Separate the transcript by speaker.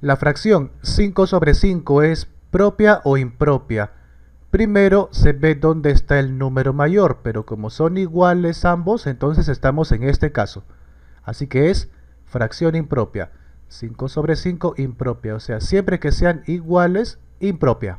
Speaker 1: La fracción 5 sobre 5 es propia o impropia. Primero se ve dónde está el número mayor, pero como son iguales ambos, entonces estamos en este caso. Así que es fracción impropia. 5 sobre 5 impropia, o sea, siempre que sean iguales, impropia.